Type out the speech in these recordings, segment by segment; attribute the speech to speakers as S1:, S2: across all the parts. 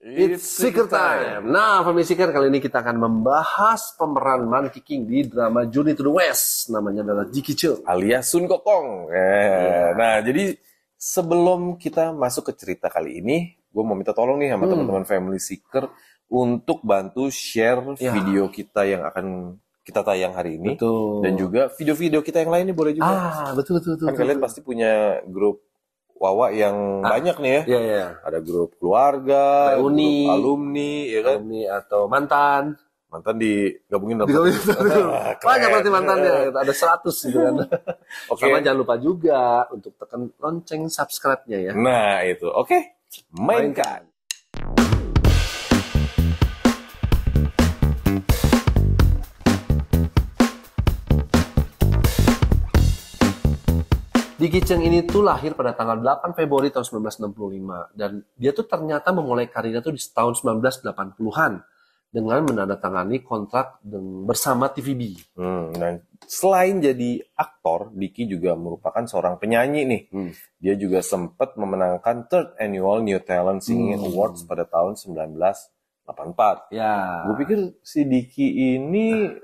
S1: It's Secret Time. Nah, Family Seeker kali ini kita akan membahas pemeran Monkey King di drama Journey to the West. Namanya adalah Jiki Chul. Alias Sun Kokong. Eh, yeah. Nah, jadi sebelum kita masuk ke cerita kali ini, gue mau minta tolong nih sama hmm. teman-teman Family Seeker untuk bantu share yeah. video kita yang akan kita tayang hari ini. Betul. Dan juga video-video kita yang lain nih boleh juga. Ah, betul, betul, kan kalian pasti punya grup Wawa yang ah, banyak nih ya. Iya, iya. iya. Ada grup keluarga, reuni, grup alumni, ya kan? Alumni atau mantan. Mantan digabungin dalam digabungin satu Banyak berarti mantannya, ada 100 gitu kan. Oke. Okay. jangan lupa juga untuk tekan lonceng subscribe-nya ya. Nah, itu. Oke. Okay. Mainkan. Mainkan. Di Giceng ini tuh lahir pada tanggal 8 Februari tahun 1965 dan dia tuh ternyata memulai karirnya tuh di tahun 1980-an dengan menandatangani kontrak bersama TVB. Hmm, dan selain jadi aktor, Diki juga merupakan seorang penyanyi nih. Hmm. Dia juga sempat memenangkan Third Annual New Talent Singing hmm. Awards pada tahun 1984. Ya. Gue pikir si Diki ini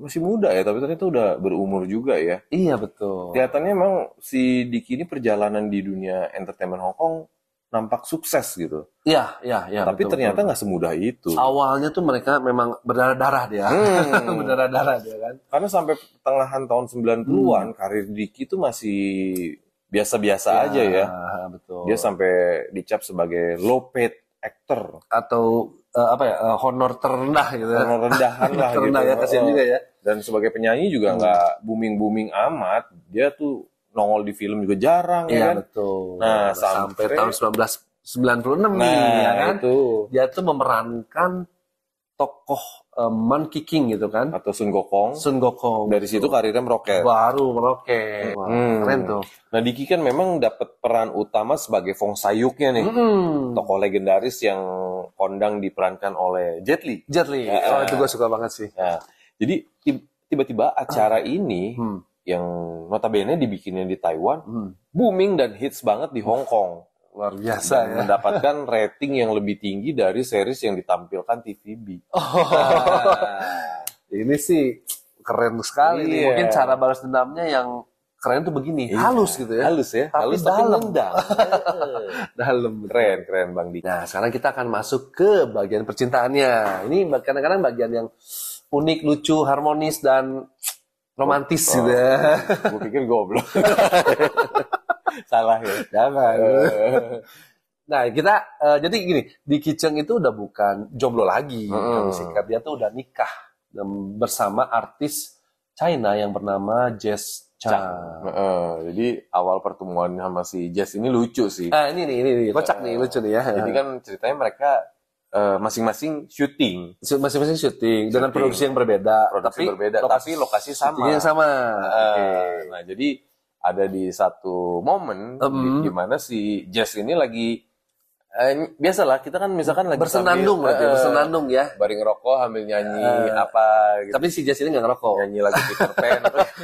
S1: masih muda ya, tapi ternyata udah berumur juga ya. Iya betul. Kelihatannya emang si Diki ini perjalanan di dunia entertainment Hong Kong nampak sukses gitu. Iya, iya, iya. Tapi betul, ternyata nggak semudah itu. Awalnya tuh mereka memang berdarah-darah dia. Hmm. berdarah-darah dia kan. Karena sampai pertengahan tahun 90-an hmm. karir Diki tuh masih biasa-biasa ya, aja ya. betul. Dia sampai dicap sebagai low paid actor atau uh, apa ya uh, honor terendah gitu ya. honor rendah honor terendah gitu. ya kasihan juga ya dan sebagai penyanyi juga hmm. nggak hmm. booming booming amat dia tuh nongol di film juga jarang ya, ya kan betul nah sampai, sampai tahun 1996 nah, nih ya kan itu. dia tuh memerankan tokoh um, Monkey King gitu kan atau Sun Gokong Sun Gokong dari situ gitu. karirnya meroket baru meroket hmm. Wah, hmm. keren tuh nah Diki kan memang dapat peran utama sebagai Fong Sayuknya nih hmm. tokoh legendaris yang kondang diperankan oleh Jet Li Jet Li ya, oh, itu gue suka banget sih ya. jadi tiba-tiba acara ah. ini hmm. yang notabene dibikinnya di Taiwan hmm. booming dan hits banget di Hong Kong luar biasa ya. mendapatkan rating yang lebih tinggi dari series yang ditampilkan TVB. Oh. ini sih keren sekali iya. Mungkin cara balas dendamnya yang keren tuh begini, iya. halus gitu ya. Halus ya, tapi halus dalam. tapi dalam. dalam. Keren, keren Bang Di. Nah, sekarang kita akan masuk ke bagian percintaannya. Ini kadang-kadang bagian yang unik, lucu, harmonis dan romantis oh, gitu ya. Gue pikir goblok. salah ya jangan eh. nah kita uh, jadi gini di kitchen itu udah bukan jomblo lagi hmm. dia tuh udah nikah bersama artis China yang bernama Jess Chang. Uh, jadi awal pertemuan sama si Jess ini lucu sih. Ah ini nih ini nih kocak uh, nih lucu nih ya. Jadi kan ceritanya mereka eh, masing-masing uh, syuting, masing-masing syuting dengan produksi yang berbeda, produksi tapi berbeda, lokasi, tapi lokasi sama. Yang sama. Uh, okay. Nah jadi ada di satu momen um. di, mana si Jess ini lagi eh, biasalah kita kan misalkan lagi bersenandung sambil, berarti uh, eh, bersenandung ya baring rokok sambil nyanyi uh, apa gitu. tapi si Jess ini nggak ngerokok nyanyi lagu Peter Pan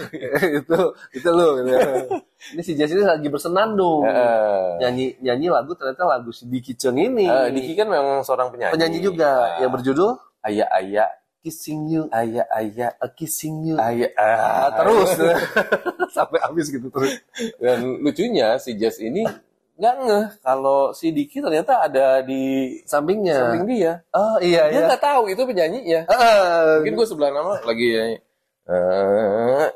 S1: itu itu lu gitu. Ya. ini si Jess ini lagi bersenandung uh, nyanyi nyanyi lagu ternyata lagu si Diki Cheng ini uh, Diki kan memang seorang penyanyi penyanyi juga uh, yang berjudul Ayah Ayah kissing you ayah ayah a kissing you ayah ah, terus sampai habis gitu terus dan lucunya si Jazz ini nggak ngeh kalau si Diki ternyata ada di sampingnya samping dia oh iya dia iya. nggak tahu itu penyanyi ya uh, ah, mungkin gue sebelah nama lagi ya uh,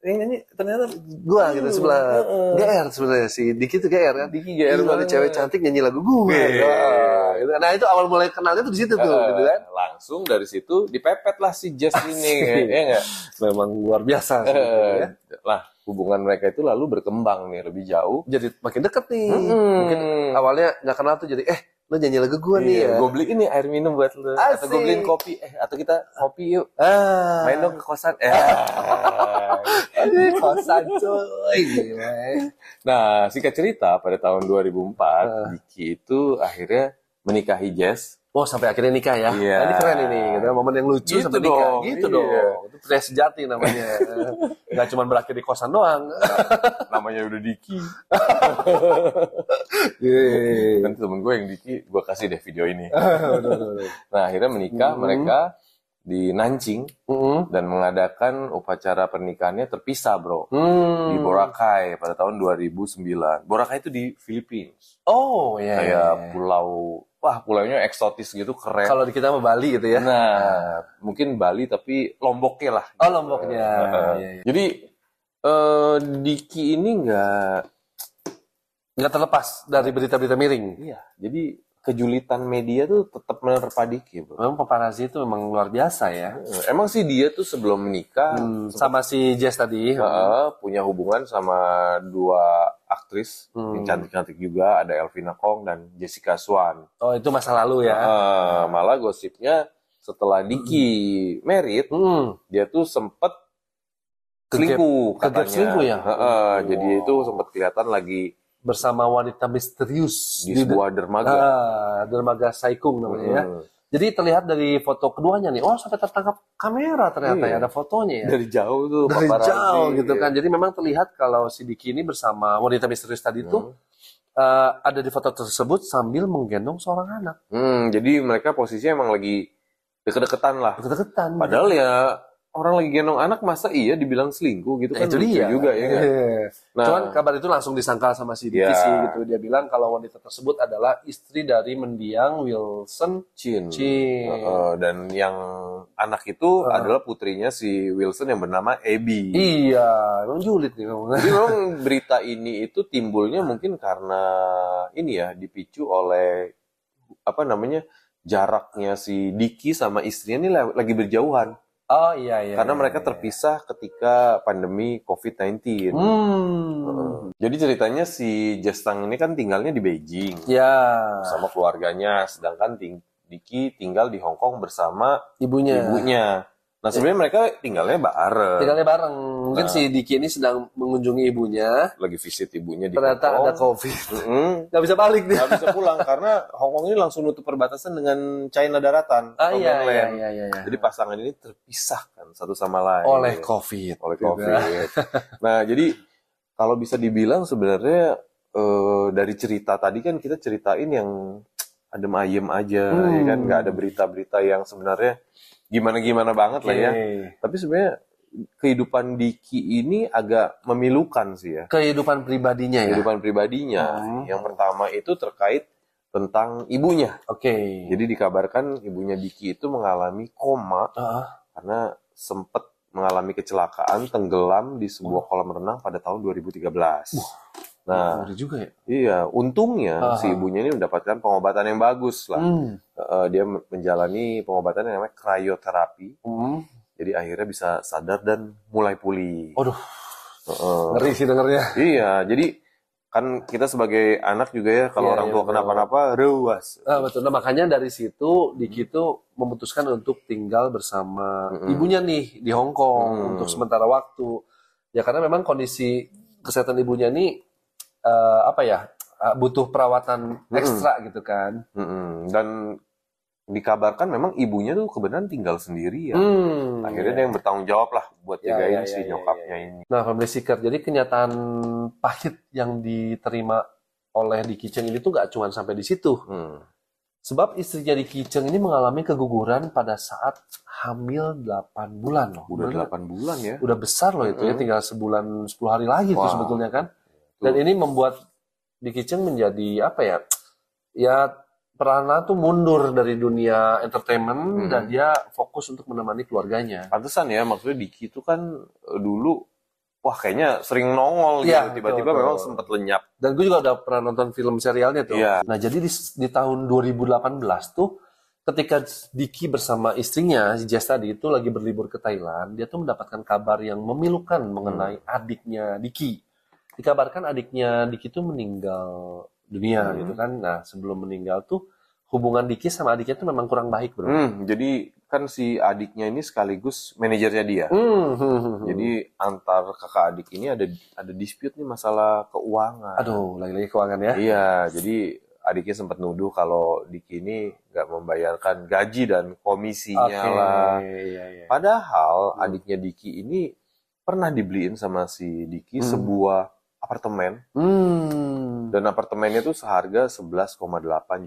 S1: ini nyanyi ternyata gua gitu iya, sebelah uh, GR sebenarnya sih Diki tuh GR kan Diki GR ada iya, cewek cantik nyanyi lagu gue gitu. Ah, gitu. nah itu awal mulai kenalnya tuh di situ uh, tuh gitu kan langsung dari situ dipepet lah si Jess ini kan? ya, ya memang luar biasa gitu, ya. lah hubungan mereka itu lalu berkembang nih lebih jauh jadi makin deket nih hmm. mungkin awalnya nggak kenal tuh jadi eh lo nyanyi lagu gue iya, nih ya. Gue beliin nih air minum buat lo. Asik. Atau gue beliin kopi. Eh, atau kita kopi yuk. Ah. Main dong ke kosan. Eh. kosan cuy. nah, singkat cerita pada tahun 2004, uh. Ah. Diki itu akhirnya menikahi Jess Wah oh, sampai akhirnya nikah ya. Yeah. Nah, ini keren ini, gitu. Ya. momen yang lucu gitu sampai dong. nikah. Gitu iya. dong. Itu pria sejati namanya. Gak cuma berakhir di kosan doang. namanya udah Diki. yeah. Iya, iya. Kan temen gue yang Diki, gue kasih deh video ini. nah akhirnya menikah hmm. mereka di Nanjing mm -hmm. dan mengadakan upacara pernikahannya terpisah bro mm. di Boracay pada tahun 2009 Boracay itu di Philippines oh iya kayak iya, iya. pulau wah pulaunya eksotis gitu keren kalau di kita mau Bali gitu ya nah mungkin Bali tapi Lomboknya lah gitu. oh Lomboknya uh, jadi uh, Diki ini nggak nggak terlepas dari berita-berita miring iya jadi kejulitan media tuh tetap menerpa Diki bro. Memang paparazzi itu memang luar biasa ya. Eh, emang sih dia tuh sebelum menikah hmm, sama si Jess tadi uh, punya hubungan sama dua aktris hmm. yang cantik-cantik juga ada Elvina Kong dan Jessica Swan. Oh itu masa lalu ya? Uh, malah gosipnya setelah hmm. Diki hmm. merit hmm. dia tuh sempet
S2: selingkuh katanya. selingkuh ya? Uh, uh,
S1: wow. Jadi oh. itu sempat kelihatan lagi bersama wanita misterius di, di sebuah dermaga. Ah, dermaga Saikung namanya ya. hmm. ya. Jadi terlihat dari foto keduanya nih, oh sampai tertangkap kamera ternyata hmm. ya, ada fotonya ya. Dari jauh tuh. Dari paparazzi, jauh gitu iya. kan. Jadi memang terlihat kalau si Diki ini bersama wanita misterius tadi hmm. tuh eh, uh, ada di foto tersebut sambil menggendong seorang anak. Hmm, jadi mereka posisinya emang lagi deket-deketan lah. Deket-deketan. Padahal ya orang lagi gendong anak masa iya dibilang selingkuh gitu nah, kan eh, itu iya. juga ya kan? nah, cuman kabar itu langsung disangka sama si yeah. sih gitu dia bilang kalau wanita tersebut adalah istri dari mendiang Wilson Chin, Chin. Uh, dan yang anak itu uh. adalah putrinya si Wilson yang bernama Abby iya emang julid nih memang jadi memang berita ini itu timbulnya mungkin karena ini ya dipicu oleh apa namanya jaraknya si Diki sama istrinya ini lagi berjauhan Oh iya iya. Karena iya, mereka terpisah ketika pandemi COVID-19. Hmm. Jadi ceritanya si Jastang ini kan tinggalnya di Beijing. Ya. Sama keluarganya, sedangkan ting Diki tinggal di Hong Kong bersama ibunya. Ibunya. Nah sebenarnya mereka tinggalnya bareng. Tinggalnya bareng. Mungkin nah. si Diki ini sedang mengunjungi ibunya. Lagi visit ibunya di Ternyata Ternyata ada COVID. Mm -hmm. Gak bisa balik dia. Gak bisa pulang karena Hong Kong ini langsung nutup perbatasan dengan China daratan. Ah iya, iya, iya, iya, iya. Jadi pasangan ini terpisahkan satu sama lain. Oleh COVID. Oleh COVID. nah jadi kalau bisa dibilang sebenarnya eh, dari cerita tadi kan kita ceritain yang adem ayem aja, hmm. ya kan hmm. nggak ada berita-berita yang sebenarnya gimana-gimana banget okay. lah ya. Tapi sebenarnya kehidupan Diki ini agak memilukan sih ya. Kehidupan pribadinya ya. Kehidupan pribadinya. Hmm. Yang pertama itu terkait tentang ibunya. Oke. Okay. Jadi dikabarkan ibunya Diki itu mengalami koma uh. karena sempat mengalami kecelakaan tenggelam di sebuah kolam renang pada tahun 2013. Uh. Nah, juga ya. Iya, untungnya uh. si ibunya ini mendapatkan pengobatan yang bagus lah. Hmm uh, dia menjalani pengobatan yang namanya krioterapi. Hmm. Jadi akhirnya bisa sadar dan mulai pulih. Aduh. Uh, ngeri sih dengernya. Iya, jadi kan kita sebagai anak juga ya kalau yeah, orang iya, tua kenapa-napa ruas. Nah, betul. Nah, makanya dari situ Diki tuh memutuskan untuk tinggal bersama mm -hmm. ibunya nih di Hong Kong mm. untuk sementara waktu. Ya karena memang kondisi kesehatan ibunya ini uh, eh, apa ya? Ah, butuh perawatan ekstra mm -hmm. gitu kan. Mm -hmm. Dan dikabarkan memang ibunya tuh kebenaran tinggal sendiri ya. Hmm, Akhirnya iya. dia yang bertanggung jawab lah buat ya, jagain iya, si iya, nyokapnya iya, iya. ini. Nah, family seeker. Jadi kenyataan pahit yang diterima oleh di kitchen ini tuh gak cuma sampai di situ. Hmm. Sebab istrinya di kitchen ini mengalami keguguran pada saat hamil 8 bulan loh. Udah 8 bulan ya. Udah besar loh itu ya, -hmm. ya, tinggal sebulan 10 hari lagi wow. tuh sebetulnya kan. Dan tuh. ini membuat di kitchen menjadi apa ya? Ya Prana tuh mundur dari dunia entertainment hmm. dan dia fokus untuk menemani keluarganya. Pantesan ya, maksudnya Diki itu kan eh, dulu wah kayaknya sering nongol gitu. Iya, Tiba-tiba memang sempat lenyap. Dan gue juga udah pernah nonton film serialnya tuh. Ya. Nah, jadi di, di tahun 2018 tuh ketika Diki bersama istrinya si Jess tadi itu lagi berlibur ke Thailand, dia tuh mendapatkan kabar yang memilukan mengenai hmm. adiknya Diki. Dikabarkan adiknya Diki tuh meninggal dunia hmm. gitu kan. Nah sebelum meninggal tuh hubungan Diki sama adiknya tuh memang kurang baik bro. Hmm, jadi kan si adiknya ini sekaligus manajernya dia. Hmm, hmm, hmm, hmm. Jadi antar kakak adik ini ada ada dispute nih masalah keuangan. Aduh lagi-lagi keuangan ya. Iya jadi adiknya sempat nuduh kalau Diki ini nggak membayarkan gaji dan komisinya okay. lah. Iya, iya. Padahal hmm. adiknya Diki ini pernah dibeliin sama si Diki hmm. sebuah apartemen. Hmm. Dan apartemennya itu seharga 11,8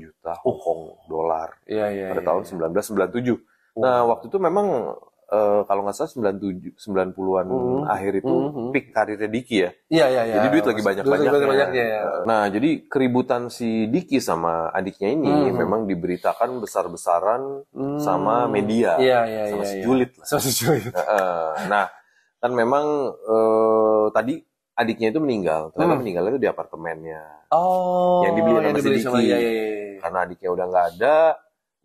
S1: juta uh. Hong Kong dolar. Iya, iya. Pada ya, tahun ya. 1997. Oh. Nah, waktu itu memang uh, kalau nggak salah 97 90-an hmm. hmm. akhir itu hmm, hmm. peak karirnya Diki ya. Iya, iya, iya. Jadi duit lagi ya. banyak-banyaknya. ya. Nah, jadi keributan si Diki sama adiknya ini hmm. hmm. memang diberitakan besar-besaran hmm. sama media. Iya, iya, sama ya, si ya. Julit. Sama si Nah, nah kan memang uh, tadi adiknya itu meninggal. Ternyata hmm. meninggalnya itu di apartemennya. Oh. Yang dibeli sama Diki. Ya, ya, ya. Karena adiknya udah nggak ada,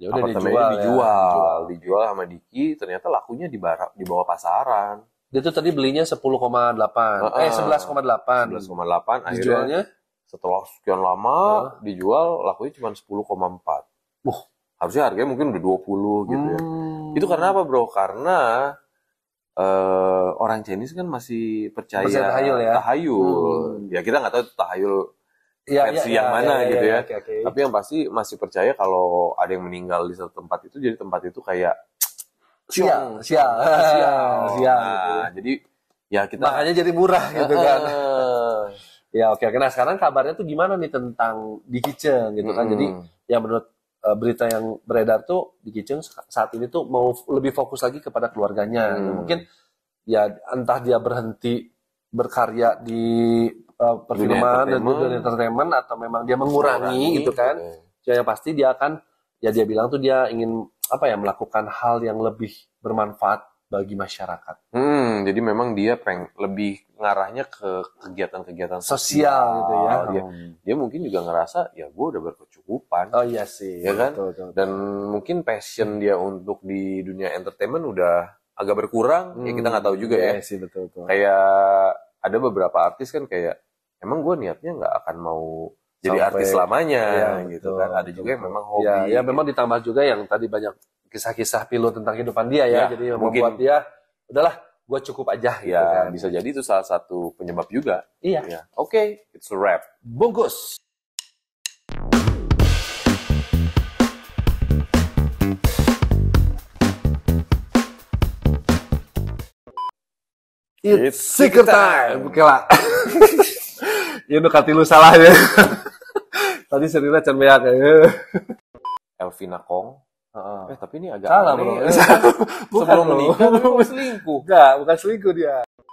S1: ya udah apartemennya dijual, dijual, ya. dijual, dijual sama Diki. Ternyata lakunya di barak di bawah pasaran. Dia tuh tadi belinya 10,8. Uh -uh. Eh 11,8. 11,8 Dijualnya setelah sekian lama uh. dijual lakunya cuma 10,4. Uh. Harusnya harganya mungkin udah 20 gitu ya. hmm. ya. Itu karena apa, Bro? Karena uh, orang Chinese kan masih percaya masih tahayul ya. Tahayul. Hmm. Ya kita nggak tahu tahayul
S2: ya, versi ya, yang ya, mana ya, gitu ya. ya. Okay, okay. Tapi
S1: yang pasti masih percaya kalau ada yang meninggal di satu tempat itu jadi tempat itu kayak siang, siang, siang, siang. jadi ya kita makanya jadi murah gitu kan. ya oke, okay. nah sekarang kabarnya tuh gimana nih tentang di kitchen gitu kan. Mm Jadi hmm. yang menurut uh, berita yang beredar tuh di Kicung saat ini tuh mau lebih fokus lagi kepada keluarganya. Hmm. mungkin ya entah dia berhenti berkarya di uh, perfilman dan juga entertainment atau memang dia mengurangi, gitu kan. Ya, ya. pasti dia akan ya dia bilang tuh dia ingin apa ya melakukan hal yang lebih bermanfaat bagi masyarakat. Hmm, jadi memang dia peng lebih ngarahnya ke kegiatan-kegiatan sosial, sosial gitu ya. Dia, hmm. dia mungkin juga ngerasa ya gue udah berkecukupan. Oh iya sih, ya kan. Betul, betul. Dan mungkin passion dia untuk di dunia entertainment udah agak berkurang. Ya hmm. Ya kita nggak tahu juga iya ya. Iya sih betul betul. Kayak ada beberapa artis kan kayak emang gue niatnya nggak akan mau jadi Sampai, artis lamanya. ya, gitu betul, kan. Ada juga yang memang hobi. Ya, ya memang ditambah juga yang tadi banyak kisah-kisah pilu tentang kehidupan dia ya, ya jadi mungkin, membuat dia udahlah gue cukup aja gitu ya, kan. Bisa jadi itu salah satu penyebab juga. Iya. Ya. Oke, okay, it's a wrap. Bungkus. It's, it's secret time. Oke lah. ya udah kati lu salah ya. Tadi serius cembeak ya. Elvina Kong eh, tapi ini agak salah bro. Ya. bukan sebelum menikah selingkuh. Enggak, bukan selingkuh dia.